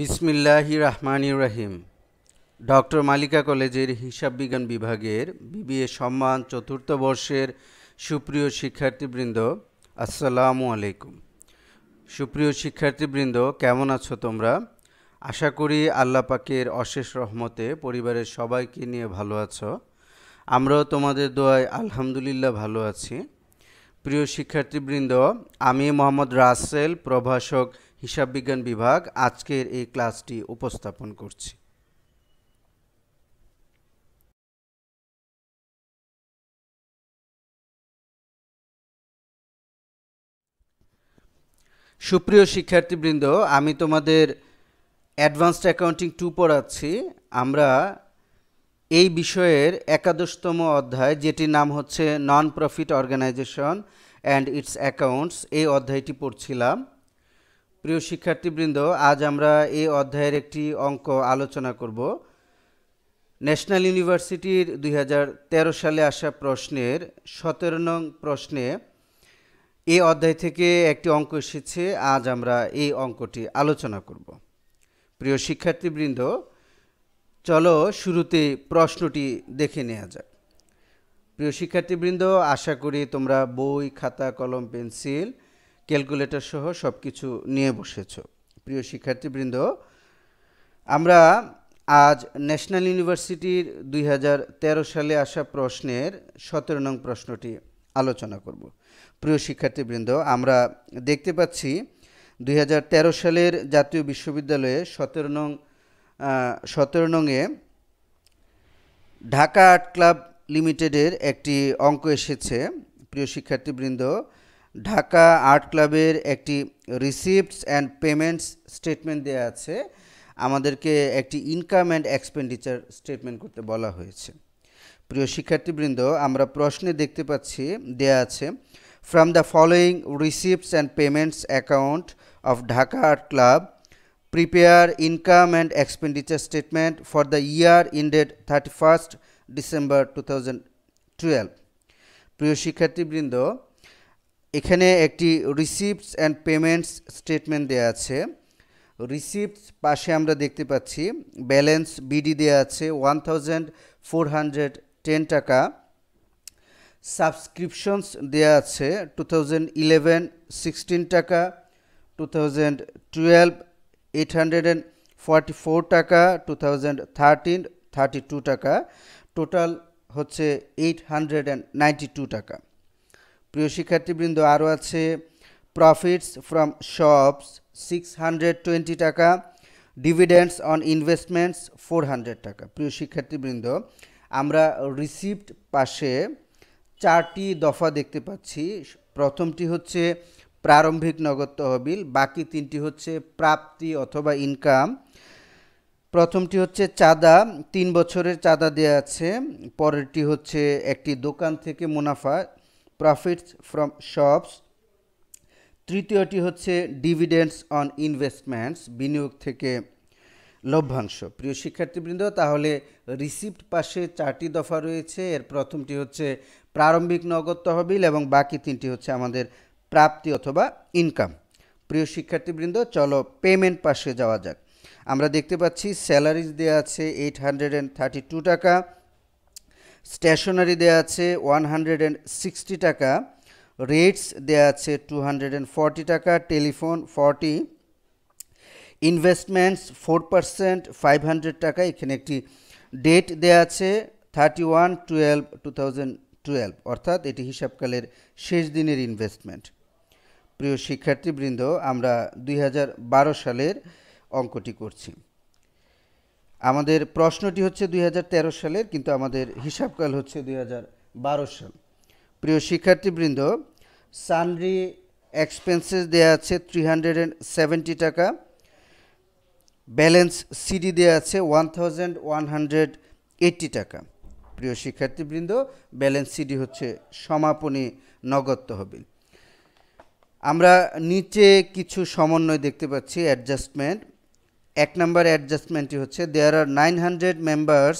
বিসমিল্লাহি রহমানির রহিম ডক্টর মালিকা কলেজের হিসাব বিজ্ঞান বিভাগের বিবিএ সম্মান চতুর্থ বর্ষের সুপ্রিয় শিক্ষার্থীবৃন্দ আসসালামু আলাইকুম সুপ্রিয় শিক্ষার্থীবৃন্দ কেমন আছো তোমরা আশা করি আল্লাহ পাকের অশেষ রহমতে পরিবারের সবাইকে নিয়ে ভালো আছো আমরাও তোমাদের দোয়ায় আলহামদুলিল্লাহ ভালো আছি প্রিয় শিক্ষার্থীবৃন্দ আমি মোহাম্মদ রাসেল প্রভাষক হিসাববিজ্ঞান বিভাগ আজকের এই ক্লাসটি উপস্থাপন করছি সুপ্রিয় শিক্ষার্থীবৃন্দ আমি তোমাদের অ্যাডভান্সড অ্যাকাউন্টিং টু পড়াচ্ছি আমরা এই বিষয়ের একাদশতম অধ্যায় যেটির নাম হচ্ছে non profit organisation and its accounts এই অধ্যায়টি পড়ছিলাম প্রিয় শিক্ষার্থীবৃন্দ আজ আমরা এই অধ্যায়ের একটি অঙ্ক আলোচনা করব ন্যাশনাল ইউনিভার্সিটির দুই সালে আসা প্রশ্নের সতেরো নং প্রশ্নে এই অধ্যায় থেকে একটি অঙ্ক এসেছে আজ আমরা এই অঙ্কটি আলোচনা করব প্রিয় শিক্ষার্থীবৃন্দ চলো শুরুতে প্রশ্নটি দেখে নেওয়া যাক প্রিয় শিক্ষার্থীবৃন্দ আশা করি তোমরা বই খাতা কলম পেন্সিল ক্যালকুলেটর সহ সব কিছু নিয়ে বসেছ প্রিয় শিক্ষার্থীবৃন্দ আমরা আজ ন্যাশনাল ইউনিভার্সিটির দুই সালে আসা প্রশ্নের সতেরো নং প্রশ্নটি আলোচনা করব প্রিয় শিক্ষার্থীবৃন্দ আমরা দেখতে পাচ্ছি দুই সালের জাতীয় বিশ্ববিদ্যালয়ে সতেরো নং সতেরো নংয়ে ঢাকা আর্ট ক্লাব লিমিটেডের একটি অঙ্ক এসেছে প্রিয় শিক্ষার্থীবৃন্দ ঢাকা আর্ট ক্লাবের একটি রিসিপ্টস অ্যান্ড পেমেন্টস স্টেটমেন্ট দেওয়া আছে আমাদেরকে একটি ইনকাম অ্যান্ড এক্সপেন্ডিচার স্টেটমেন্ট করতে বলা হয়েছে প্রিয় শিক্ষার্থীবৃন্দ আমরা প্রশ্নে দেখতে পাচ্ছি দেয়া আছে from the following receipts and payments account of Dhaka art club prepare income and expenditure statement for the year ended thirty first December two thousand twelve প্রিয় শিক্ষার্থীবৃন্দ এখানে একটি রিসিপ্টস অ্যান্ড পেমেন্টস স্টেটমেন্ট দেওয়া আছে রিসিপ্টস পাশে আমরা দেখতে পাচ্ছি ব্যালেন্স বিডি দেওয়া আছে ওয়ান ফোর হান্ড্রেড টেন টাকা সাবস্ক্রিপশনস দেওয়া আছে টু থাউজেন্ড ইলেভেন সিক্সটিন টাকা two thousand twelve eight hundred and four টাকা two thousand thirteen thirty two টাকা টোটাল হচ্ছে এইট হান্ড্রেড অ্যান্ড টু টাকা প্রিয় শিক্ষার্থীবৃন্দ আরও আছে profits from shops six hundred twenty টাকা dividends on investments four hundred টাকা প্রিয় শিক্ষার্থীবৃন্দ আমরা রিসিপ্ট পাশে চারটি দফা দেখতে পাচ্ছি প্রথমটি হচ্ছে প্রারম্ভিক নগদ তহবিল বাকি তিনটি হচ্ছে প্রাপ্তি অথবা ইনকাম প্রথমটি হচ্ছে চাঁদা তিন বছরের চাঁদা দেওয়া আছে পরেরটি হচ্ছে একটি দোকান থেকে মুনাফা প্রফিটস ফ্রম শপস তৃতীয়টি হচ্ছে ডিভিডেন্স অন ইনভেস্টমেন্টস বিনিয়োগ থেকে লভ্যাংশ প্রিয় শিক্ষার্থীবৃন্দ তাহলে রিসিপ্ট পাশে চারটি দফা রয়েছে এর প্রথমটি হচ্ছে প্রারম্ভিক নগদ তহবিল এবং বাকি তিনটি হচ্ছে আমাদের প্রাপ্তি অথবা ইনকাম প্রিয় শিক্ষার্থীবৃন্দ চলো পেমেন্ট পাশে যাওয়া যাক আমরা দেখতে পাচ্ছি স্যালারিজ দেওয়া আছে eight hundred and thirty two টাকা স্টেশনারি দেয়া আছে ওয়ান টাকা রেটস দেয়া আছে টু টাকা telephone forty investments four percent five hundred টাকা এখানে একটি ডেট দেয়া আছে thirty one twelve two twelve অর্থাৎ এটি হিসাবকালের শেষ দিনের ইনভেস্টমেন্ট প্রিয় শিক্ষার্থীবৃন্দ আমরা দুই সালের অঙ্কটি করছি আমাদের প্রশ্নটি হচ্ছে দুই সালের কিন্তু আমাদের হিসাবকাল হচ্ছে দুই সাল প্রিয় শিক্ষার্থীবৃন্দ সানরি এক্সপেন্সেস দেয়া আছে থ্রি টাকা ব্যালেন্স সিডি দেয়া আছে ওয়ান টাকা প্রিয় শিক্ষার্থীবৃন্দ ব্যালেন্স সিডি হচ্ছে সমাপনী নগদ তহবিল আমরা নিচে কিছু সমন্বয় দেখতে পাচ্ছি অ্যাডজাস্টমেন্ট এক নম্বর অ্যাডজাস্টমেন্টটি হচ্ছে there are nine hundred members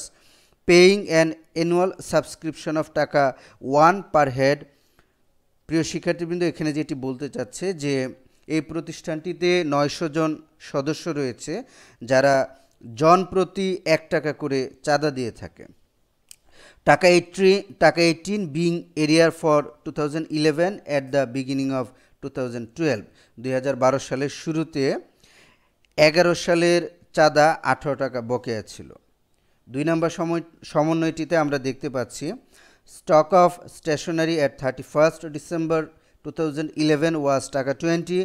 paying an annual subscription of টাকা ওয়ান পার হেড প্রিয় শিক্ষার্থীবৃন্দ এখানে যেটি বলতে চাচ্ছে যে এই প্রতিষ্ঠানটিতে নয়শো জন সদস্য রয়েছে যারা জন প্রতি এক টাকা করে চাঁদা দিয়ে থাকে টাকা এইট্রি টাকা eighteen being arrear for two thousand eleven at the beginning of two thousand twelve দুই সালের শুরুতে এগারো সালের চাঁদা আঠারো টাকা বকেয়া ছিল দুই নম্বর সময় সমন্বয়টিতে আমরা দেখতে পাচ্ছি stock of stationery at thirty first December two thousand eleven was টাকা twenty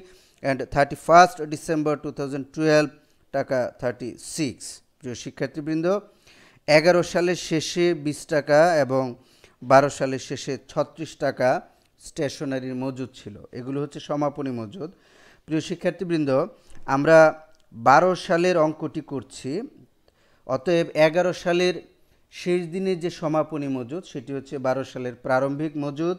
and thirty first December two thousand twelve টাকা থার্টি সিক্স প্রিয় শিক্ষার্থীবৃন্দ এগারো সালের শেষে বিশ টাকা এবং বারো সালের শেষে ছত্রিশ টাকা স্টেশনারির মজুদ ছিল এগুলো হচ্ছে সমাপনী মজুদ প্রিয় শিক্ষার্থীবৃন্দ আমরা বারো সালের অঙ্কটি করছি অতএব এগারো সালের শেষ দিনে যে সমাপনী মজুদ সেটি হচ্ছে বারো সালের প্রারম্ভিক মজুদ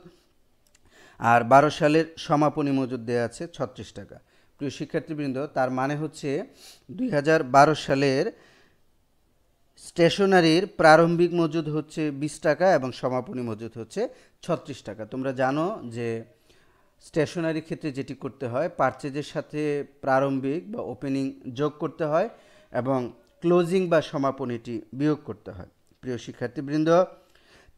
আর বারো সালের সমাপনী মজুদ দেওয়া আছে ছত্রিশ টাকা প্রিয় শিক্ষার্থীবৃন্দ তার মানে হচ্ছে দুই সালের স্টেশনারির প্রারম্ভিক মজুদ হচ্ছে বিশ টাকা এবং সমাপনী মজুদ হচ্ছে ছত্রিশ টাকা তোমরা জানো যে স্টেশনারি ক্ষেত্রে যেটি করতে হয় পারচেজের সাথে প্রারম্ভিক বা ওপেনিং যোগ করতে হয় এবং ক্লোজিং বা সমাপনীটি বিয়োগ করতে হয় প্রিয় শিক্ষার্থীবৃন্দ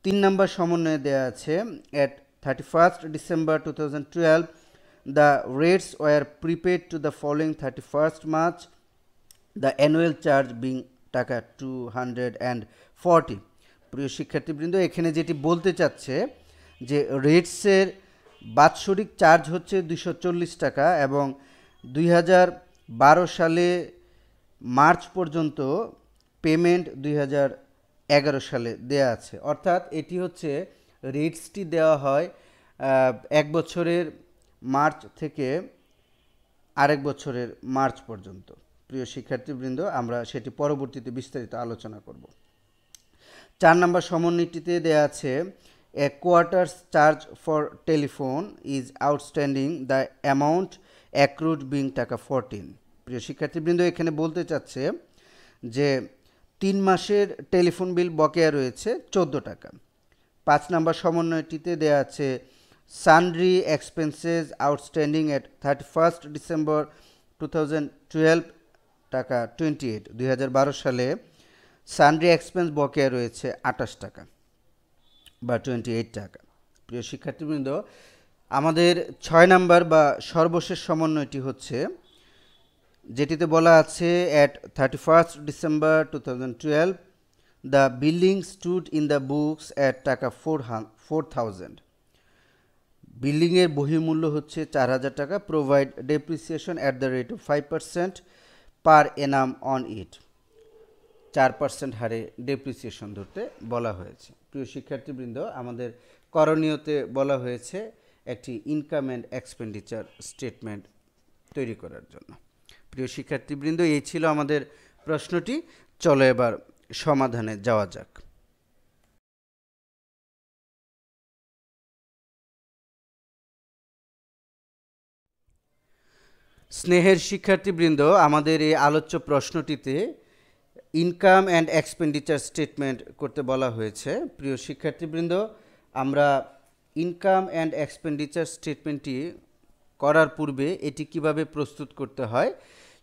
তিন নম্বর সমন্বয়ে দেয়া আছে at thirty first December two thousand twelve the rates were prepaid to the following thirty first March the annual charge being টাকা টু হান্ড্রেড অ্যান্ড ফর্টি প্রিয় শিক্ষার্থীবৃন্দ এখানে যেটি বলতে চাচ্ছে যে রেটসের বাৎসরিক চার্জ হচ্ছে দুশো টাকা এবং দুই সালে মার্চ পর্যন্ত পেমেন্ট দুই সালে দেয়া আছে অর্থাৎ এটি হচ্ছে রেটসটি দেওয়া হয় এক বছরের মার্চ থেকে আরেক বছরের মার্চ পর্যন্ত প্রিয় শিক্ষার্থীবৃন্দ আমরা সেটি পরবর্তীতে বিস্তারিত আলোচনা করব চার নম্বর সমন্বিতিতে দেয়া আছে a quarter's charge for telephone is outstanding the amount accrued being টাকা 14 প্রিয় শিক্ষার্থীবৃন্দ এখানে বলতে চাচ্ছে যে তিন মাসের টেলিফোন বিল বকেয়া রয়েছে চোদ্দো টাকা পাঁচ নম্বর সমন্বয়টিতে দেওয়া আছে sundry expenses outstanding at thirty first December two thousand twelve টাকা টোয়েন্টি এইট দুই সালে সানড্রি এক্সপেন্স বকেয়া রয়েছে আঠাশ টাকা বা টোয়েন্টি এইট টাকা প্রিয় শিক্ষার্থীবৃন্দ আমাদের ছয় নাম্বার বা সর্বশেষ সমন্বয়টি হচ্ছে যেটিতে বলা আছে at thirty first December two thousand twelve the building stood in the books at টাকা ফোর হান ফোর থাউজেন্ড বিল্ডিংয়ের বহিমূল্য হচ্ছে চার হাজার টাকা provide depreciation at the rate of five percent per annum on it চার পার্সেন্ট হারে ডেপ্রিসিয়েশন ধরতে বলা হয়েছে প্রিয় শিক্ষার্থীবৃন্দ আমাদের করণীয়তে বলা হয়েছে একটি ইনকাম অ্যান্ড এক্সপেন্ডিচার স্টেটমেন্ট তৈরি করার জন্য প্রিয় শিক্ষার্থীবৃন্দ এই ছিল আমাদের প্রশ্নটি চলো এবার সমাধানে যাওয়া যাক স্নেহের শিক্ষার্থীবৃন্দ আমাদের এই আলোচ্য প্রশ্নটিতে ইনকাম অ্যান্ড এক্সপেন্ডিচার স্টেটমেন্ট করতে বলা হয়েছে প্রিয় শিক্ষার্থীবৃন্দ আমরা ইনকাম অ্যান্ড এক্সপেন্ডিচার স্টেটমেন্টটি করার পূর্বে এটি কিভাবে প্রস্তুত করতে হয়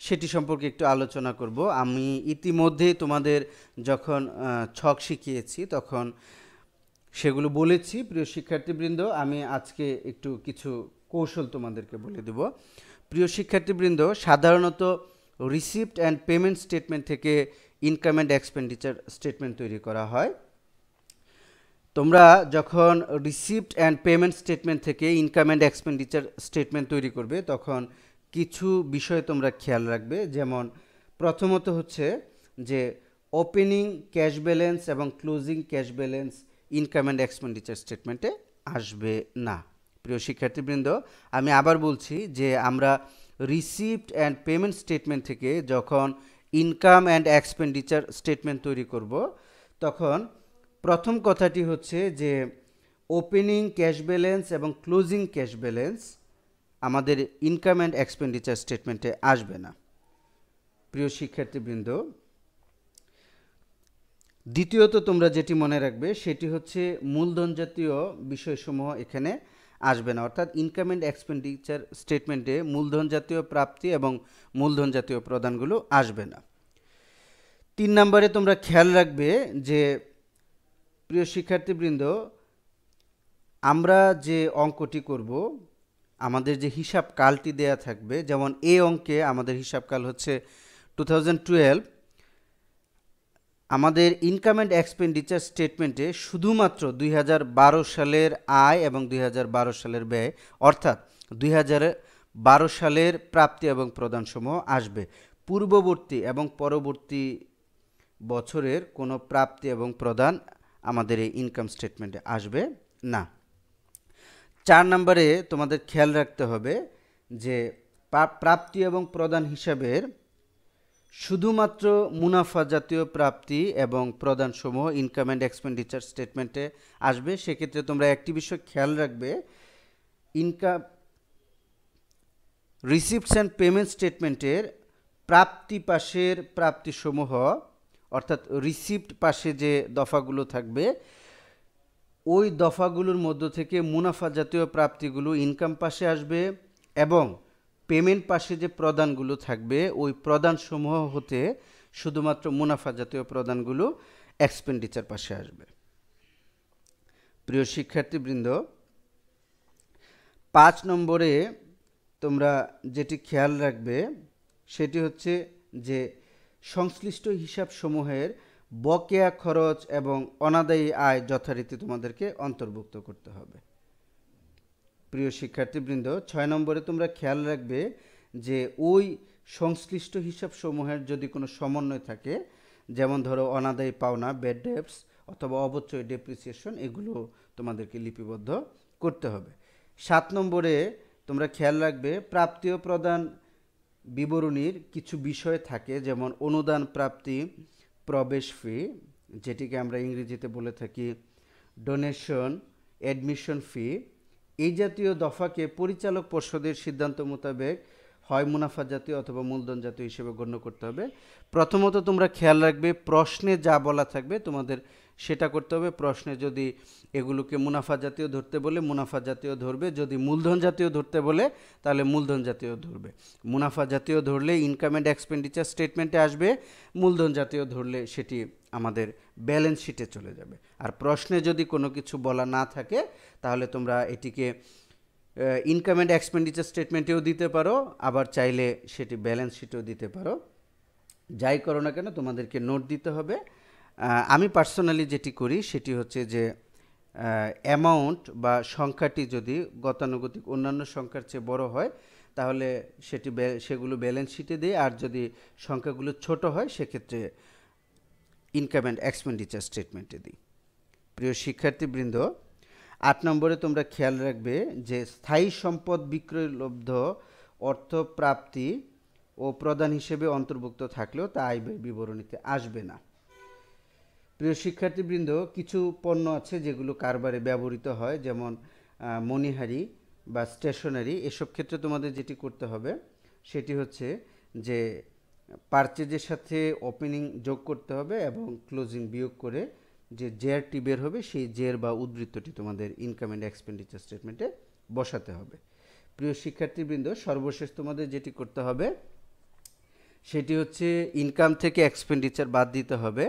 সেটি সম্পর্কে একটু আলোচনা করব আমি ইতিমধ্যে তোমাদের যখন ছক শিখিয়েছি তখন সেগুলো বলেছি প্রিয় শিক্ষার্থীবৃন্দ আমি আজকে একটু কিছু কৌশল তোমাদেরকে বলে দেব প্রিয় শিক্ষার্থীবৃন্দ সাধারণত রিসিপ্ট অ্যান্ড পেমেন্ট স্টেটমেন্ট থেকে ইনকাম অ্যান্ড এক্সপেন্ডিচার স্টেটমেন্ট তৈরি করা হয় তোমরা যখন রিসিপ্ট অ্যান্ড পেমেন্ট স্টেটমেন্ট থেকে ইনকাম অ্যান্ড এক্সপেন্ডিচার স্টেটমেন্ট তৈরি করবে তখন কিছু বিষয় তোমরা খেয়াল রাখবে যেমন প্রথমত হচ্ছে যে ওপেনিং ক্যাশ ব্যালেন্স এবং closing cash balance income and expenditure স্টেটমেন্টে আসবে না প্রিয় শিক্ষার্থীবৃন্দ আমি আবার বলছি যে আমরা রিসিপ্ট অ্যান্ড পেমেন্ট স্টেটমেন্ট থেকে যখন ইনকাম অ্যান্ড এক্সপেন্ডিচার স্টেটমেন্ট তৈরি করব তখন প্রথম কথাটি হচ্ছে যে ওপেনিং ক্যাশ ব্যালেন্স এবং ক্লোজিং ক্যাশ ব্যালেন্স আমাদের ইনকাম অ্যান্ড এক্সপেন্ডিচার স্টেটমেন্টে আসবে না প্রিয় শিক্ষার্থীবৃন্দ দ্বিতীয়ত তোমরা যেটি মনে রাখবে সেটি হচ্ছে মূলধন জাতীয় বিষয়সমূহ এখানে আসবে না অর্থাৎ ইনকাম অ্যান্ড এক্সপেন্ডিচার স্টেটমেন্টে মূলধন জাতীয় প্রাপ্তি এবং মূলধন জাতীয় প্রদানগুলো আসবে না তিন নম্বরে তোমরা খেয়াল রাখবে যে প্রিয় শিক্ষার্থীবৃন্দ আমরা যে অঙ্কটি করব আমাদের যে হিসাব কালটি দেয়া থাকবে যেমন এ অঙ্কে আমাদের হিসাব কাল হচ্ছে টু থাউজেন্ড টুয়েলভ আমাদের ইনকাম অ্যান্ড এক্সপেন্ডিচার স্টেটমেন্টে শুধুমাত্র দুই সালের আয় এবং দুই সালের ব্যয় অর্থাৎ দুই সালের প্রাপ্তি এবং প্রদানসমূহ আসবে পূর্ববর্তী এবং পরবর্তী বছরের কোনো প্রাপ্তি এবং প্রদান আমাদের এই ইনকাম স্টেটমেন্টে আসবে না চার নম্বরে তোমাদের খেয়াল রাখতে হবে যে প্রাপ্তি এবং প্রদান হিসাবের শুধুমাত্র মুনাফা জাতীয় প্রাপ্তি এবং প্রদানসমূহ ইনকাম অ্যান্ড এক্সপেন্ডিচার স্টেটমেন্টে আসবে সেক্ষেত্রে তোমরা একটি বিষয় খেয়াল রাখবে ইনকাম রিসিপ্টস অ্যান্ড পেমেন্ট স্টেটমেন্টের প্রাপ্তি পাশের প্রাপ্তিসমূহ অর্থাৎ রিসিপ্ট পাশে যে দফাগুলো থাকবে ওই দফাগুলোর মধ্য থেকে মুনাফা জাতীয় প্রাপ্তিগুলো ইনকাম পাশে আসবে এবং পেমেন্ট পাশে যে প্রদানগুলো থাকবে ওই প্রদানসমূহ হতে শুধুমাত্র মুনাফা জাতীয় প্রদানগুলো এক্সপেন্ডিচার পাশে আসবে প্রিয় শিক্ষার্থীবৃন্দ পাঁচ নম্বরে তোমরা যেটি খেয়াল রাখবে সেটি হচ্ছে যে সংশ্লিষ্ট হিসাবসমূহের বকেয়া খরচ এবং অনাদায়ী আয় যথারীতি তোমাদেরকে অন্তর্ভুক্ত করতে হবে প্রিয় শিক্ষার্থীবৃন্দ ছয় নম্বরে তোমরা খেয়াল রাখবে যে ওই সংশ্লিষ্ট হিসাবসমূহের যদি কোনো সমন্বয় থাকে যেমন ধরো অনাদায়ী পাওনা ব্যাড ডেপস অথবা অবচয় ডেপ্রিসিয়েশন এগুলো তোমাদেরকে লিপিবদ্ধ করতে হবে সাত নম্বরে তোমরা খেয়াল রাখবে প্রাপ্তি ও প্রদান বিবরণীর কিছু বিষয় থাকে যেমন অনুদান প্রাপ্তি প্রবেশ ফি যেটিকে আমরা ইংরেজিতে বলে থাকি ডোনেশন অ্যাডমিশন ফি এই জাতীয় দফাকে পরিচালক পর্ষদের সিদ্ধান্ত মোতাবেক হয় মুনাফা জাতীয় অথবা মূলধন জাতীয় হিসেবে গণ্য করতে হবে প্রথমত তোমরা খেয়াল রাখবে প্রশ্নে যা বলা থাকবে তোমাদের সেটা করতে হবে প্রশ্নে যদি এগুলোকে মুনাফা জাতীয় ধরতে বলে মুনাফা জাতীয় ধরবে যদি মূলধন জাতীয় ধরতে বলে তাহলে মূলধন জাতীয় ধরবে মুনাফা জাতীয় ধরলে ইনকাম অ্যান্ড এক্সপেন্ডিচার স্টেটমেন্টে আসবে মূলধন জাতীয় ধরলে সেটি আমাদের ব্যালেন্স শিটে চলে যাবে আর প্রশ্নে যদি কোনো কিছু বলা না থাকে তাহলে তোমরা এটিকে ইনকাম অ্যান্ড এক্সপেন্ডিচার স্টেটমেন্টেও দিতে পারো আবার চাইলে সেটি ব্যালেন্স শিটেও দিতে পারো যাই করো না কেন তোমাদেরকে নোট দিতে হবে আমি পার্সোনালি যেটি করি সেটি হচ্ছে যে অ্যামাউন্ট বা সংখ্যাটি যদি গতানুগতিক অন্যান্য সংখ্যার চেয়ে বড় হয় তাহলে সেটি সেগুলো ব্যালেন্স শিটে দিই আর যদি সংখ্যাগুলো ছোট হয় সেক্ষেত্রে ইনকাম অ্যান্ড এক্সপেন্ডিচার স্টেটমেন্টে দিই প্রিয় শিক্ষার্থীবৃন্দ আট নম্বরে তোমরা খেয়াল রাখবে যে স্থায়ী সম্পদ বিক্রয়লব্ধ অর্থ প্রাপ্তি ও প্রদান হিসেবে অন্তর্ভুক্ত থাকলেও তা আয় বিবরণীতে আসবে না প্রিয় শিক্ষার্থীবৃন্দ কিছু পণ্য আছে যেগুলো কারবারে ব্যবহৃত হয় যেমন মণিহারি বা স্টেশনারি এসব ক্ষেত্রে তোমাদের যেটি করতে হবে সেটি হচ্ছে যে পারচেজের সাথে ওপেনিং যোগ করতে হবে এবং ক্লোজিং বিয়োগ করে যে জেয়ারটি বের হবে সেই জের বা উদ্বৃত্তটি তোমাদের ইনকাম অ্যান্ড এক্সপেন্ডিচার স্টেটমেন্টে বসাতে হবে প্রিয় শিক্ষার্থীবৃন্দ সর্বশেষ তোমাদের যেটি করতে হবে সেটি হচ্ছে ইনকাম থেকে এক্সপেন্ডিচার বাদ দিতে হবে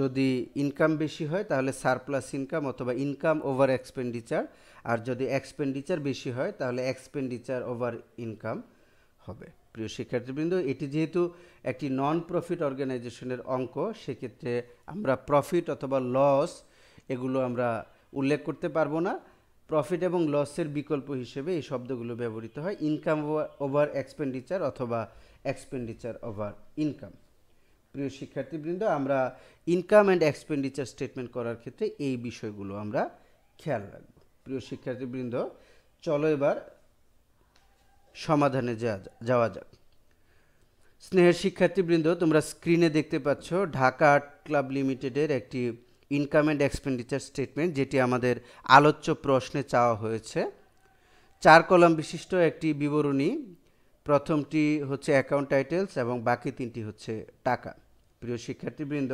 যদি ইনকাম বেশি হয় তাহলে সারপ্লাস ইনকাম অথবা ইনকাম ওভার এক্সপেন্ডিচার আর যদি এক্সপেন্ডিচার বেশি হয় তাহলে এক্সপেন্ডিচার ওভার ইনকাম হবে প্রিয় শিক্ষার্থীবৃন্দ এটি যেহেতু একটি নন প্রফিট অর্গানাইজেশনের অঙ্ক সেক্ষেত্রে আমরা প্রফিট অথবা লস এগুলো আমরা উল্লেখ করতে পারবো না প্রফিট এবং লসের বিকল্প হিসেবে এই শব্দগুলো ব্যবহৃত হয় ইনকাম ওভার এক্সপেন্ডিচার অথবা এক্সপেন্ডিচার ওভার ইনকাম প্রিয় শিক্ষার্থীবৃন্দ আমরা ইনকাম অ্যান্ড এক্সপেন্ডিচার স্টেটমেন্ট করার ক্ষেত্রে এই বিষয়গুলো আমরা খেয়াল রাখব প্রিয় শিক্ষার্থীবৃন্দ চলো এবার সমাধানে যাওয়া যাক স্নেহের শিক্ষার্থীবৃন্দ তোমরা স্ক্রিনে দেখতে পাচ্ছ ঢাকা আর্ট ক্লাব লিমিটেডের একটি ইনকাম অ্যান্ড এক্সপেন্ডিচার স্টেটমেন্ট যেটি আমাদের আলোচ্য প্রশ্নে চাওয়া হয়েছে চার কলাম বিশিষ্ট একটি বিবরণী প্রথমটি হচ্ছে অ্যাকাউন্ট টাইটেলস এবং বাকি তিনটি হচ্ছে টাকা প্রিয় শিক্ষার্থীবৃন্দ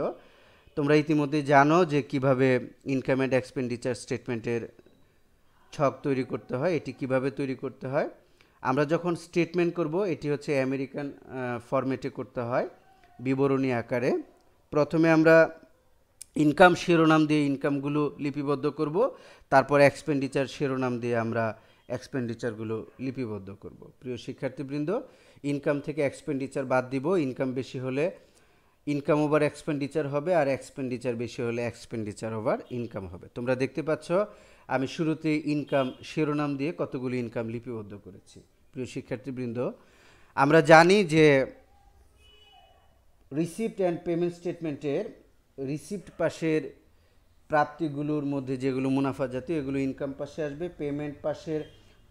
তোমরা ইতিমধ্যে জানো যে কিভাবে ইনকাম অ্যান্ড এক্সপেন্ডিচার স্টেটমেন্টের ছক তৈরি করতে হয় এটি কিভাবে তৈরি করতে হয় আমরা যখন স্টেটমেন্ট করব এটি হচ্ছে আমেরিকান ফরম্যাটে করতে হয় বিবরণী আকারে প্রথমে আমরা ইনকাম শিরোনাম দিয়ে ইনকামগুলো লিপিবদ্ধ করব তারপর এক্সপেন্ডিচার শিরোনাম দিয়ে আমরা এক্সপেন্ডিচারগুলো লিপিবদ্ধ করব প্রিয় শিক্ষার্থীবৃন্দ ইনকাম থেকে এক্সপেন্ডিচার বাদ দিব ইনকাম বেশি হলে ইনকাম ওভার এক্সপেন্ডিচার হবে আর এক্সপেন্ডিচার বেশি হলে এক্সপেন্ডিচার ওভার ইনকাম হবে তোমরা দেখতে পাচ্ছ আমি শুরুতে ইনকাম শিরোনাম দিয়ে কতগুলি ইনকাম লিপিবদ্ধ করেছি প্রিয় শিক্ষার্থীবৃন্দ আমরা জানি যে রিসিপ্ট অ্যান্ড পেমেন্ট স্টেটমেন্টের রিসিপ্ট পাশের প্রাপ্তিগুলোর মধ্যে যেগুলো মুনাফা জাতীয় এগুলো ইনকাম পাশে আসবে পেমেন্ট পাশের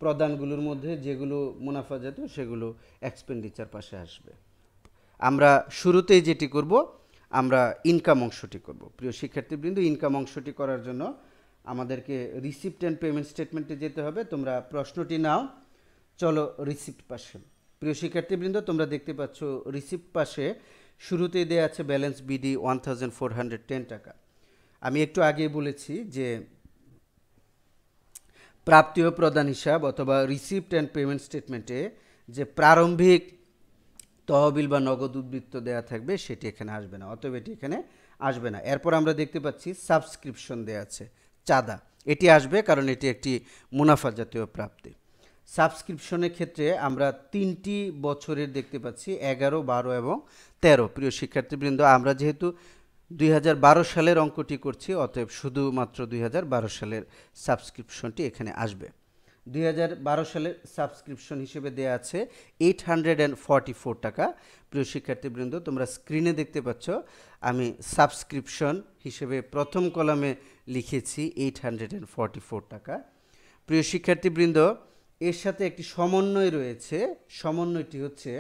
প্রদানগুলোর মধ্যে যেগুলো মুনাফা জাতীয় সেগুলো এক্সপেন্ডিচার পাশে আসবে আমরা শুরুতেই যেটি করব আমরা ইনকাম অংশটি করব প্রিয় শিক্ষার্থীবৃন্দ ইনকাম অংশটি করার জন্য আমাদেরকে রিসিপ্ট অ্যান্ড পেমেন্ট স্টেটমেন্টে যেতে হবে তোমরা প্রশ্নটি নাও চলো রিসিপ্ট পাশে প্রিয় শিক্ষার্থীবৃন্দ তোমরা দেখতে পাচ্ছ রিসিপ্ট পাশে শুরুতেই দেওয়া আছে ব্যালেন্স বিডি ওয়ান টাকা আমি একটু আগে বলেছি যে প্রাপ্তীয় প্রদান হিসাব অথবা রিসিপ্ট অ্যান্ড পেমেন্ট স্টেটমেন্টে যে প্রারম্ভিক তহবিল বা নগদ উদ্বৃত্ত দেওয়া থাকবে সেটি এখানে আসবে না অতএব এটি এখানে আসবে না এরপর আমরা দেখতে পাচ্ছি সাবস্ক্রিপশন দেওয়া আছে চাঁদা এটি আসবে কারণ এটি একটি মুনাফা জাতীয় প্রাপ্তি সাবস্ক্রিপশনের ক্ষেত্রে আমরা তিনটি বছরের দেখতে পাচ্ছি এগারো বারো এবং তেরো প্রিয় শিক্ষার্থীবৃন্দ আমরা যেহেতু দুই সালের অঙ্কটি করছি অতএব শুধুমাত্র দুই সালের সাবস্ক্রিপশনটি এখানে আসবে 2012 সালের সাবস্ক্রিপশন হিসেবে দেয়া আছে eight hundred and forty four টাকা প্রিয় শিক্ষার্থীবৃন্দ তোমরা স্ক্রিনে দেখতে পাচ্ছ আমি সাবস্ক্রিপশন হিসেবে প্রথম কলামে লিখেছি eight hundred and forty four টাকা প্রিয় শিক্ষার্থীবৃন্দ এর সাথে একটি সমন্বয় রয়েছে সমন্বয়টি হচ্ছে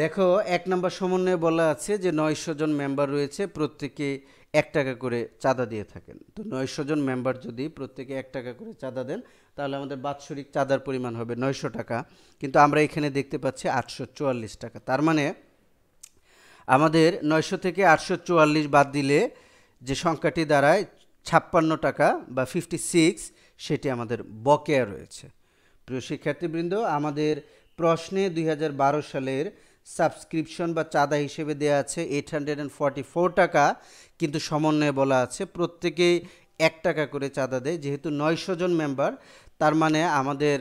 দেখো এক নম্বর সমন্বয়ে বলা আছে যে নয়শো জন মেম্বার রয়েছে প্রত্যেকে এক টাকা করে চাঁদা দিয়ে থাকেন তো নয়শো জন মেম্বার যদি প্রত্যেকে এক টাকা করে চাঁদা দেন তাহলে আমাদের বাৎসরিক চাঁদার পরিমাণ হবে নয়শো টাকা কিন্তু আমরা এখানে দেখতে পাচ্ছি আটশো চুয়াল্লিশ টাকা তার মানে আমাদের নয়শো থেকে আটশো চুয়াল্লিশ বাদ দিলে যে সংখ্যাটি দাঁড়ায় ছাপ্পান্ন টাকা বা ফিফটি সিক্স সেটি আমাদের বকেয়া রয়েছে প্রিয় শিক্ষার্থীবৃন্দ আমাদের প্রশ্নে দুই সালের সাবস্ক্রিপশন বা চাঁদা হিসেবে দেওয়া আছে eight hundred and forty four টাকা কিন্তু সমন্বয়ে বলা আছে প্রত্যেকেই এক টাকা করে চাঁদা দেয় যেহেতু নয়শো জন মেম্বার তার মানে আমাদের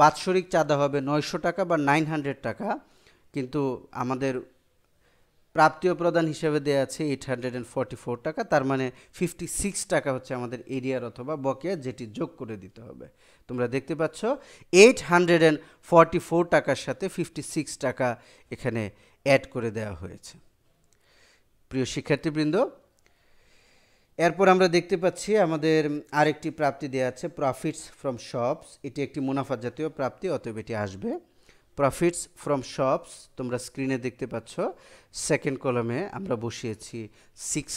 বাৎসরিক চাঁদা হবে নয়শো টাকা বা নাইন হান্ড্রেড টাকা কিন্তু আমাদের প্রাপ্তীয় প্রদান হিসেবে দেওয়া আছে eight hundred and forty four টাকা তার মানে ফিফটি সিক্স টাকা হচ্ছে আমাদের এরিয়ার অথবা বকেয়া যেটি যোগ করে দিতে হবে তোমরা দেখতে পাচ্ছ এইট হান্ড্রেড অ্যান্ড ফর্টি ফোর টাকার সাথে ফিফটি সিক্স টাকা এখানে অ্যাড করে দেওয়া হয়েছে প্রিয় শিক্ষার্থীবৃন্দ এরপর আমরা দেখতে পাচ্ছি আমাদের আরেকটি প্রাপ্তি দেওয়া আছে প্রফিটস ফ্রম শপস এটি একটি মুনাফা জাতীয় প্রাপ্তি অতএব এটি আসবে প্রফিটস ফ্রম শপস তোমরা স্ক্রিনে দেখতে পাচ্ছ সেকেন্ড কলমে আমরা বসিয়েছি সিক্স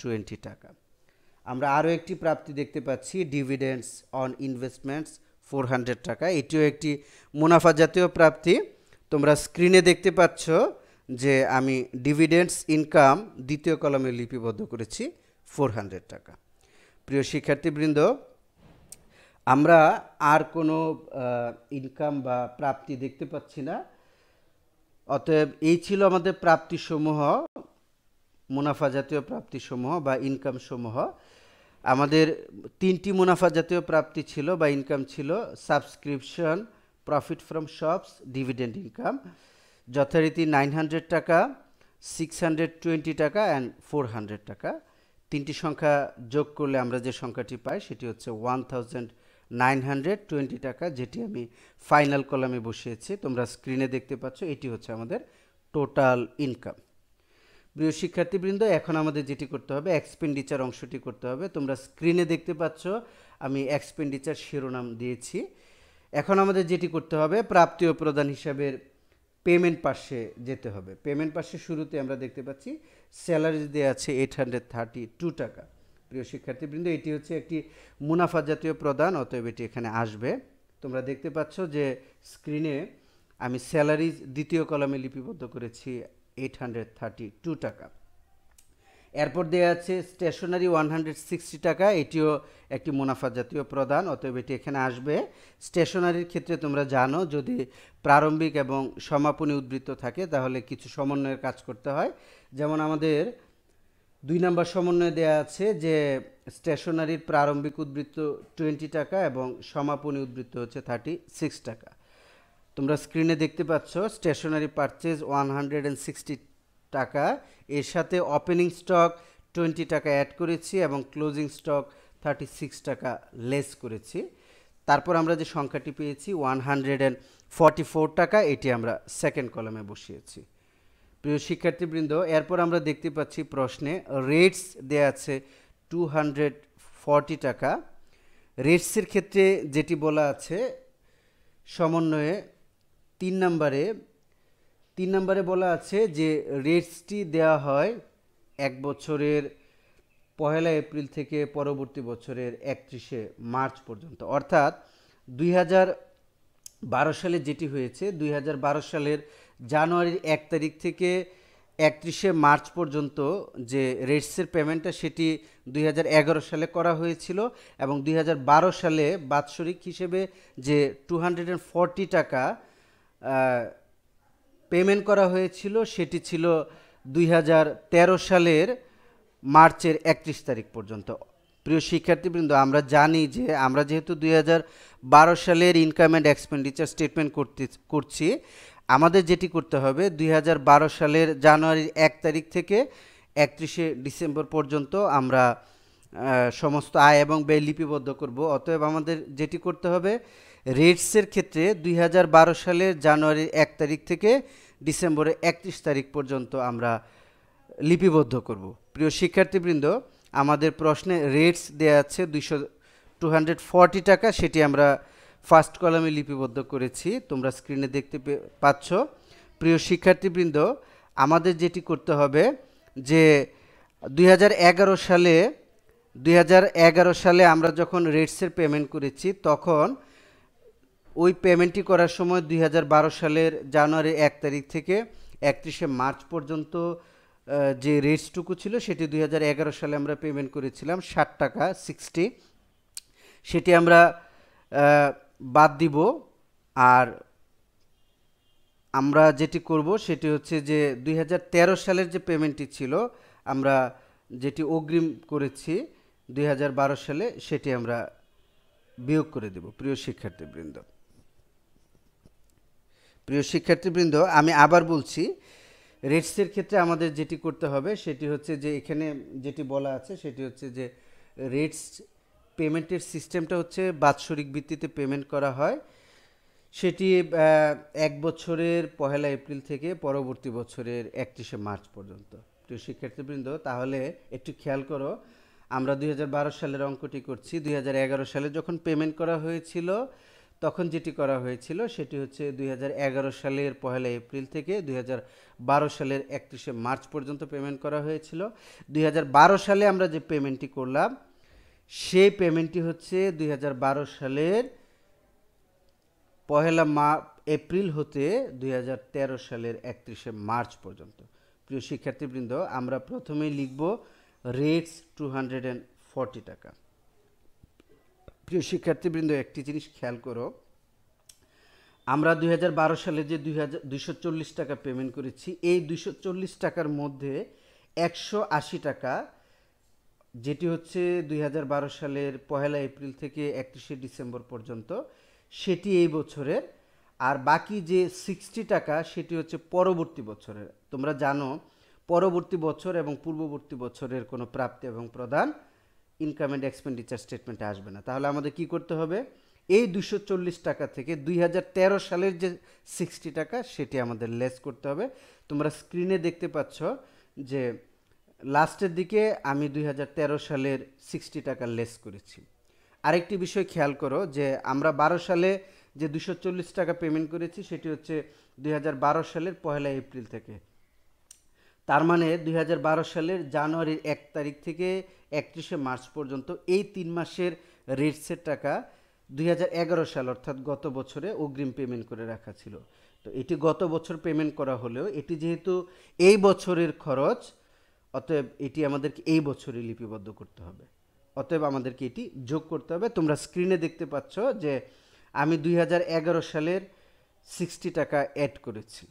টোয়েন্টি টাকা আমরা আরও একটি প্রাপ্তি দেখতে পাচ্ছি dividends on investments four hundred টাকা এটিও একটি মুনাফা জাতীয় প্রাপ্তি তোমরা স্ক্রিনে দেখতে পাচ্ছ যে আমি ডিভিডেন্ডস ইনকাম দ্বিতীয় কলমে লিপিবদ্ধ করেছি ফোর টাকা প্রিয় শিক্ষার্থীবৃন্দ আমরা আর কোনো ইনকাম বা প্রাপ্তি দেখতে পাচ্ছি না অতএব এই ছিল আমাদের প্রাপ্তিসমূহ মুনাফা জাতীয় প্রাপ্তিসমূহ বা ইনকামসমূহ আমাদের তিনটি মুনাফা জাতীয় প্রাপ্তি ছিল বা ইনকাম ছিল subscription profit from shops dividend income যথারীতি নাইন হান্ড্রেড টাকা সিক্স হান্ড্রেড টোয়েন্টি টাকা অ্যান্ড ফোর হান্ড্রেড টাকা তিনটি সংখ্যা যোগ করলে আমরা যে সংখ্যাটি পাই সেটি হচ্ছে one thousand nine hundred twenty টাকা যেটি আমি ফাইনাল কলামে বসিয়েছি তোমরা স্ক্রিনে দেখতে পাচ্ছ এটি হচ্ছে আমাদের টোটাল ইনকাম প্রিয় শিক্ষার্থীবৃন্দ এখন আমাদের যেটি করতে হবে এক্সপেন্ডিচার অংশটি করতে হবে তোমরা স্ক্রিনে দেখতে পাচ্ছ আমি এক্সপেন্ডিচার শিরোনাম দিয়েছি এখন আমাদের যেটি করতে হবে প্রাপ্তি ও প্রদান হিসাবের পেমেন্ট পাশে যেতে হবে পেমেন্ট পাশে শুরুতে আমরা দেখতে পাচ্ছি স্যালারি দেওয়া আছে এইট হান্ড্রেড থার্টি টু টাকা প্রিয় শিক্ষার্থীবৃন্দ এটি হচ্ছে একটি মুনাফা জাতীয় প্রদান অতএব এটি এখানে আসবে তোমরা দেখতে পাচ্ছ যে স্ক্রিনে আমি স্যালারি দ্বিতীয় কলামে লিপিবদ্ধ করেছি এইট হান্ড্রেড থার্টি টু টাকা এরপর দেওয়া আছে স্টেশনারি ওয়ান হান্ড্রেড সিক্সটি টাকা এটিও একটি মুনাফা জাতীয় প্রদান অতএব এটি এখানে আসবে স্টেশনারির ক্ষেত্রে তোমরা জানো যদি প্রারম্ভিক এবং সমাপনী উদ্বৃত্ত থাকে তাহলে কিছু সমন্বয়ের কাজ করতে হয় যেমন আমাদের দুই নাম্বার সমন্বয়ে দেওয়া আছে যে স্টেশনারির প্রারম্ভিক উদ্বৃত্ত টোয়েন্টি টাকা এবং সমাপনী উদ্বৃত্ত হচ্ছে থার্টি সিক্স টাকা তোমরা স্ক্রিনে দেখতে পাচ্ছ stationery purchase one hundred and sixty টাকা এর সাথে ওপেনিং স্টক টোয়েন্টি টাকা অ্যাড করেছি এবং ক্লোজিং স্টক থার্টি সিক্স টাকা লেস করেছি তারপর আমরা যে সংখ্যাটি পেয়েছি one hundred and forty four টাকা এটি আমরা সেকেন্ড কলমে বসিয়েছি প্রিয় শিক্ষার্থীবৃন্দ এরপর আমরা দেখতে পাচ্ছি প্রশ্নে রেটস দেয়া আছে টু হান্ড্রেড ফর্টি টাকা রেটসের ক্ষেত্রে যেটি বলা আছে সমন্বয়ে তিন নম্বরে তিন নম্বরে বলা আছে যে রেটসটি দেয়া হয় এক বছরের পয়লা এপ্রিল থেকে পরবর্তী বছরের একত্রিশে মার্চ পর্যন্ত অর্থাৎ দুই সালে যেটি হয়েছে দুই সালের জানুয়ারির এক তারিখ থেকে একত্রিশে মার্চ পর্যন্ত যে রেটসের পেমেন্টটা সেটি দুই সালে করা হয়েছিল এবং দুই সালে বাৎসরিক হিসেবে যে টু টাকা পেমেন্ট করা হয়েছিল সেটি ছিল দুই সালের মার্চের একত্রিশ তারিখ পর্যন্ত প্রিয় শিক্ষার্থীবৃন্দ আমরা জানি যে আমরা যেহেতু দুই সালের ইনকাম অ্যান্ড এক্সপেন্ডিচার স্টেটমেন্ট করতে করছি আমাদের যেটি করতে হবে দুই সালের জানুয়ারির এক তারিখ থেকে একত্রিশে ডিসেম্বর পর্যন্ত আমরা সমস্ত আয় এবং ব্যয় লিপিবদ্ধ করব অতএব আমাদের যেটি করতে হবে রেটসের ক্ষেত্রে দুই সালের জানুয়ারির এক তারিখ থেকে ডিসেম্বরের একত্রিশ তারিখ পর্যন্ত আমরা লিপিবদ্ধ করব প্রিয় শিক্ষার্থীবৃন্দ আমাদের প্রশ্নে রেটস দেওয়া আছে দুইশো টু টাকা সেটি আমরা ফার্স্ট কলামে লিপিবদ্ধ করেছি তোমরা স্ক্রিনে দেখতে পাচ্ছ প্রিয় শিক্ষার্থীবৃন্দ আমাদের যেটি করতে হবে যে দুই সালে দুই সালে আমরা যখন রেটসের পেমেন্ট করেছি তখন ওই পেমেন্টটি করার সময় দুই সালের জানুয়ারি এক তারিখ থেকে একত্রিশে মার্চ পর্যন্ত যে রেটসটুকু ছিল সেটি দুই সালে আমরা পেমেন্ট করেছিলাম ষাট টাকা সিক্সটি সেটি আমরা বাদ দিব আর আমরা যেটি করব সেটি হচ্ছে যে দুই সালের যে পেমেন্টটি ছিল আমরা যেটি অগ্রিম করেছি দুই সালে সেটি আমরা বিয়োগ করে দেব প্রিয় শিক্ষার্থীবৃন্দ প্রিয় শিক্ষার্থীবৃন্দ আমি আবার বলছি রেটসের ক্ষেত্রে আমাদের যেটি করতে হবে সেটি হচ্ছে যে এখানে যেটি বলা আছে সেটি হচ্ছে যে রেটস পেমেন্টের সিস্টেমটা হচ্ছে বাৎসরিক ভিত্তিতে পেমেন্ট করা হয় সেটি এক বছরের পহেলা এপ্রিল থেকে পরবর্তী বছরের একত্রিশে মার্চ পর্যন্ত তো শিক্ষার্থীবৃন্দ তাহলে একটু খেয়াল করো আমরা দুই সালের অঙ্কটি করছি দুই সালে যখন পেমেন্ট করা হয়েছিল তখন যেটি করা হয়েছিল সেটি হচ্ছে দুই সালের পহেলা এপ্রিল থেকে দুই সালের একত্রিশে মার্চ পর্যন্ত পেমেন্ট করা হয়েছিল দুই সালে আমরা যে পেমেন্টটি করলাম সেই পেমেন্টটি হচ্ছে দুই সালের পহেলা মা এপ্রিল হতে দুই সালের একত্রিশে মার্চ পর্যন্ত প্রিয় শিক্ষার্থীবৃন্দ আমরা প্রথমেই লিখব রেটস টু টাকা প্রিয় শিক্ষার্থীবৃন্দ একটি জিনিস খেয়াল করো আমরা দুই সালে যে দুই টাকা পেমেন্ট করেছি এই দুইশো টাকার মধ্যে একশো টাকা যেটি হচ্ছে দুই সালের পহেলা এপ্রিল থেকে একত্রিশে ডিসেম্বর পর্যন্ত সেটি এই বছরের আর বাকি যে সিক্সটি টাকা সেটি হচ্ছে পরবর্তী বছরের তোমরা জানো পরবর্তী বছর এবং পূর্ববর্তী বছরের কোনো প্রাপ্তি এবং প্রদান ইনকাম অ্যান্ড এক্সপেন্ডিচার স্টেটমেন্টে আসবে না তাহলে আমাদের কি করতে হবে এই দুশো টাকা থেকে দুই সালের যে সিক্সটি টাকা সেটি আমাদের লেস করতে হবে তোমরা স্ক্রিনে দেখতে পাচ্ছ যে লাস্টের দিকে আমি দুই সালের সিক্সটি টাকা লেস করেছি আরেকটি বিষয় খেয়াল করো যে আমরা বারো সালে যে দুশো টাকা পেমেন্ট করেছি সেটি হচ্ছে দুই সালের পয়লা এপ্রিল থেকে তার মানে দুই সালের জানুয়ারির এক তারিখ থেকে একত্রিশে মার্চ পর্যন্ত এই তিন মাসের রেটসের টাকা দুই সাল অর্থাৎ গত বছরে অগ্রিম পেমেন্ট করে রাখা ছিল তো এটি গত বছর পেমেন্ট করা হলেও এটি যেহেতু এই বছরের খরচ অতএব এটি আমাদেরকে এই বছরই লিপিবদ্ধ করতে হবে অতএব আমাদেরকে এটি যোগ করতে হবে তোমরা স্ক্রিনে দেখতে পাচ্ছ যে আমি দুই সালের সিক্সটি টাকা অ্যাড করেছি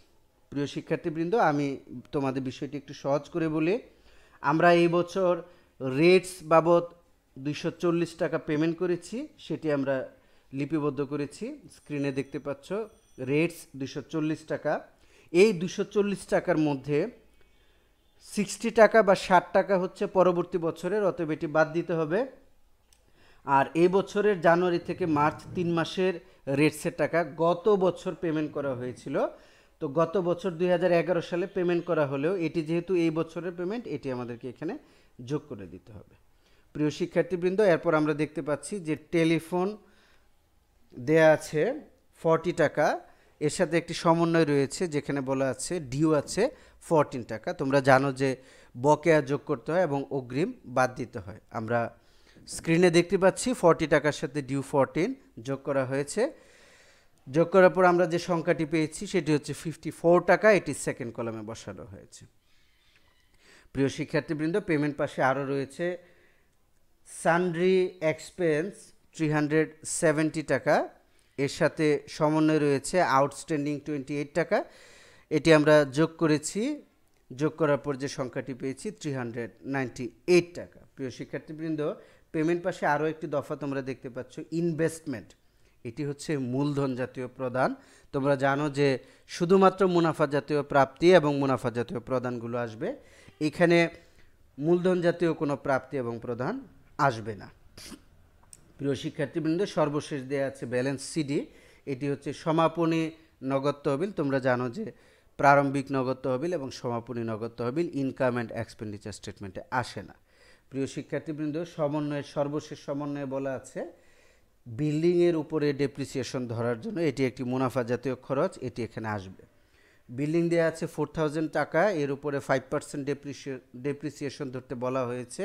প্রিয় শিক্ষার্থীবৃন্দ আমি তোমাদের বিষয়টি একটু সহজ করে বলি আমরা এই বছর রেটস বাবদ দুইশো টাকা পেমেন্ট করেছি সেটি আমরা লিপিবদ্ধ করেছি স্ক্রিনে দেখতে পাচ্ছ রেটস দুশো টাকা এই দুশো টাকার মধ্যে সিক্সটি টাকা বা ষাট টাকা হচ্ছে পরবর্তী বছরের অতএব এটি বাদ দিতে হবে আর এই বছরের জানুয়ারি থেকে মার্চ তিন মাসের রেটসের টাকা গত বছর পেমেন্ট করা হয়েছিল তো গত বছর দুই সালে পেমেন্ট করা হলেও এটি যেহেতু এই বছরের পেমেন্ট এটি আমাদেরকে এখানে যোগ করে দিতে হবে প্রিয় শিক্ষার্থীবৃন্দ এরপর আমরা দেখতে পাচ্ছি যে টেলিফোন দেয়া আছে ফর্টি টাকা এর সাথে একটি সমন্বয় রয়েছে যেখানে বলা আছে ডিউ আছে ফোরটিন টাকা তোমরা জানো যে বকেয়া যোগ করতে হয় এবং অগ্রিম বাদ দিতে হয় আমরা স্ক্রিনে দেখতে পাচ্ছি ফর্টি টাকার সাথে ডিউ ফোরটিন যোগ করা হয়েছে যোগ করার পর আমরা যে সংখ্যাটি পেয়েছি সেটি হচ্ছে ফিফটি ফোর টাকা এটি সেকেন্ড কলামে বসানো হয়েছে প্রিয় শিক্ষার্থীবৃন্দ পেমেন্ট পাশে আরও রয়েছে সানড্রি এক্সপেন্স থ্রি টাকা এর সাথে সমন্বয় রয়েছে আউটস্ট্যান্ডিং টোয়েন্টি এইট টাকা এটি আমরা যোগ করেছি যোগ করার পর যে সংখ্যাটি পেয়েছি থ্রি হান্ড্রেড নাইনটি এইট টাকা প্রিয় শিক্ষার্থীবৃন্দ পেমেন্ট পাশে আরও একটি দফা তোমরা দেখতে পাচ্ছ ইনভেস্টমেন্ট এটি হচ্ছে মূলধন জাতীয় প্রদান তোমরা জানো যে শুধুমাত্র মুনাফা জাতীয় প্রাপ্তি এবং মুনাফা জাতীয় প্রদানগুলো আসবে এখানে মূলধন জাতীয় কোনো প্রাপ্তি এবং প্রদান আসবে না প্রিয় শিক্ষার্থীবৃন্দ সর্বশেষ দেয়া আছে ব্যালেন্স সিডি এটি হচ্ছে সমাপনী নগদ তহবিল তোমরা জানো যে প্রারম্ভিক নগদ তহবিল এবং সমাপনী নগদ তহবিল ইনকাম অ্যান্ড এক্সপেন্ডিচার স্টেটমেন্টে আসে না প্রিয় শিক্ষার্থীবৃন্দ সমন্বয়ের সর্বশেষ সমন্বয়ে বলা আছে বিল্ডিংয়ের উপরে ডেপ্রিসিয়েশন ধরার জন্য এটি একটি মুনাফা জাতীয় খরচ এটি এখানে আসবে বিল্ডিং দেওয়া আছে ফোর টাকা এর উপরে ফাইভ পার্সেন্ট ডেপ্রিসিয়েশন ধরতে বলা হয়েছে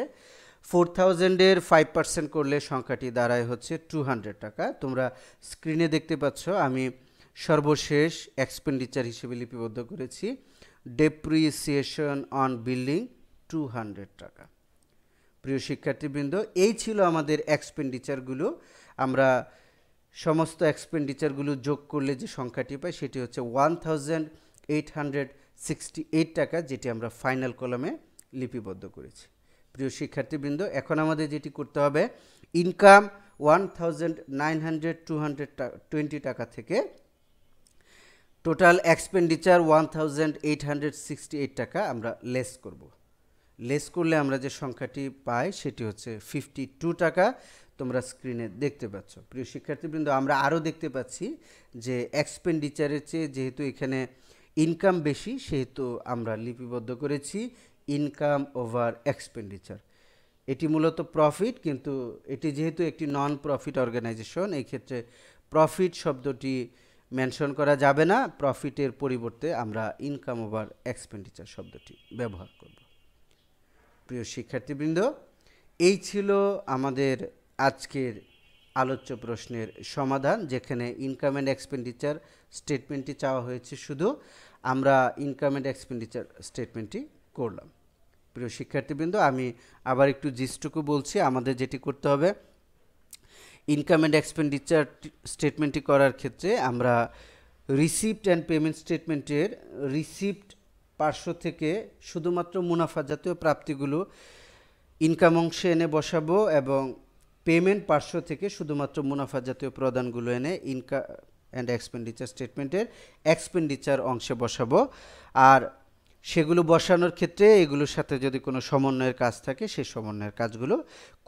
ফোর থাউজেন্ডের ফাইভ পার্সেন্ট করলে সংখ্যাটি দাঁড়ায় হচ্ছে টু হান্ড্রেড টাকা তোমরা স্ক্রিনে দেখতে পাচ্ছ আমি সর্বশেষ এক্সপেন্ডিচার হিসেবে লিপিবদ্ধ করেছি depreciation on building two hundred টাকা প্রিয় শিক্ষার্থীবৃন্দ এই ছিল আমাদের এক্সপেন্ডিচারগুলো আমরা সমস্ত এক্সপেন্ডিচারগুলো যোগ করলে যে সংখ্যাটি পাই সেটি হচ্ছে one thousand eight hundred sixty eight টাকা যেটি আমরা ফাইনাল কলমে লিপিবদ্ধ করেছি প্রিয় শিক্ষার্থীবৃন্দ এখন আমাদের যেটি করতে হবে income one thousand nine hundred two hundred twenty টাকা থেকে total expenditure one thousand eight hundred sixty eight টাকা আমরা লেস করব লেস করলে আমরা যে সংখ্যাটি পাই সেটি হচ্ছে ফিফটি টু টাকা তোমরা স্ক্রিনে দেখতে পাচ্ছ প্রিয় শিক্ষার্থীবৃন্দ আমরা আরও দেখতে পাচ্ছি যে এক্সপেন্ডিচারের চেয়ে যেহেতু এখানে ইনকাম বেশি সেহেতু আমরা লিপিবদ্ধ করেছি ইনকাম ওভার এক্সপেন্ডিচার এটি মূলত প্রফিট কিন্তু এটি যেহেতু একটি নন প্রফিট অর্গানাইজেশন এই ক্ষেত্রে প্রফিট শব্দটি মেনশন করা যাবে না প্রফিটের পরিবর্তে আমরা ইনকাম ওভার এক্সপেন্ডিচার শব্দটি ব্যবহার করব প্রিয় শিক্ষার্থীবৃন্দ এই ছিল আমাদের আজকের আলোচ্য প্রশ্নের সমাধান যেখানে ইনকাম অ্যান্ড এক্সপেন্ডিচার স্টেটমেন্টটি চাওয়া হয়েছে শুধু আমরা ইনকাম অ্যান্ড এক্সপেন্ডিচার স্টেটমেন্টটি করলাম প্রিয় শিক্ষার্থীবৃন্দ আমি আবার একটু জিস্টুকু বলছি আমাদের যেটি করতে হবে ইনকাম অ্যান্ড এক্সপেন্ডিচার স্টেটমেন্টটি করার ক্ষেত্রে আমরা রিসিপ্ট অ্যান্ড পেমেন্ট স্টেটমেন্টের রিসিপ্ট পার্শ্ব থেকে শুধুমাত্র মুনাফা জাতীয় প্রাপ্তিগুলো ইনকাম অংশে এনে বসাবো এবং পেমেন্ট পার্শ্ব থেকে শুধুমাত্র মুনাফা জাতীয় প্রদানগুলো এনে ইনকাম অ্যান্ড এক্সপেন্ডিচার স্টেটমেন্টের এক্সপেন্ডিচার অংশে বসাবো আর সেগুলো বসানোর ক্ষেত্রে এগুলোর সাথে যদি কোনো সমন্বয়ের কাজ থাকে সেই সমন্বয়ের কাজগুলো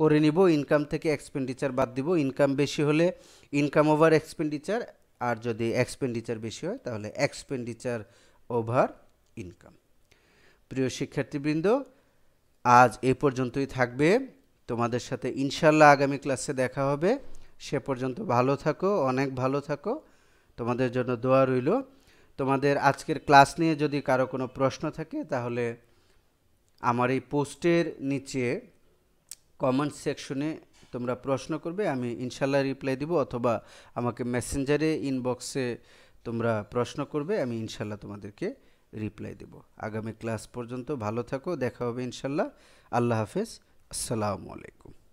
করে নিব ইনকাম থেকে এক্সপেন্ডিচার বাদ দিব ইনকাম বেশি হলে ইনকাম ওভার এক্সপেন্ডিচার আর যদি এক্সপেন্ডিচার বেশি হয় তাহলে এক্সপেন্ডিচার ওভার ইনকাম প্রিয় শিক্ষার্থীবৃন্দ আজ এ পর্যন্তই থাকবে তোমাদের সাথে ইনশাল্লাহ আগামী ক্লাসে দেখা হবে সে পর্যন্ত ভালো থাকো অনেক ভালো থাকো তোমাদের জন্য দোয়া রইল তোমাদের আজকের ক্লাস নিয়ে যদি কারো কোনো প্রশ্ন থাকে তাহলে আমার এই পোস্টের নিচে কমেন্ট সেকশনে তোমরা প্রশ্ন করবে আমি ইনশাল্লাহ রিপ্লাই দিব অথবা আমাকে মেসেঞ্জারে ইনবক্সে তোমরা প্রশ্ন করবে আমি ইনশাল্লাহ তোমাদেরকে রিপ্লাই দেব আগামী ক্লাস পর্যন্ত ভালো থাকো দেখা হবে ইনশাল্লাহ আল্লাহ হাফেজ আসসালামু আলাইকুম